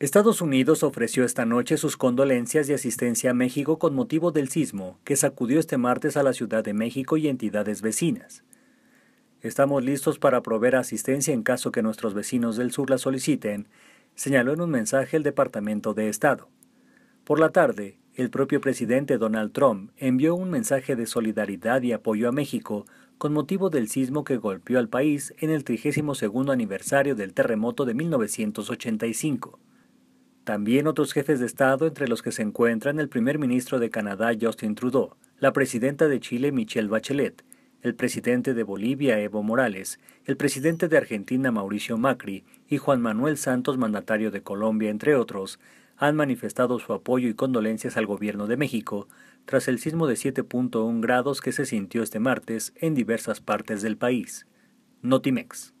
Estados Unidos ofreció esta noche sus condolencias y asistencia a México con motivo del sismo que sacudió este martes a la Ciudad de México y entidades vecinas. Estamos listos para proveer asistencia en caso que nuestros vecinos del sur la soliciten, señaló en un mensaje el Departamento de Estado. Por la tarde, el propio presidente Donald Trump envió un mensaje de solidaridad y apoyo a México con motivo del sismo que golpeó al país en el 32 aniversario del terremoto de 1985. También otros jefes de Estado, entre los que se encuentran el primer ministro de Canadá Justin Trudeau, la presidenta de Chile Michelle Bachelet, el presidente de Bolivia Evo Morales, el presidente de Argentina Mauricio Macri y Juan Manuel Santos, mandatario de Colombia, entre otros, han manifestado su apoyo y condolencias al gobierno de México tras el sismo de 7.1 grados que se sintió este martes en diversas partes del país. Notimex.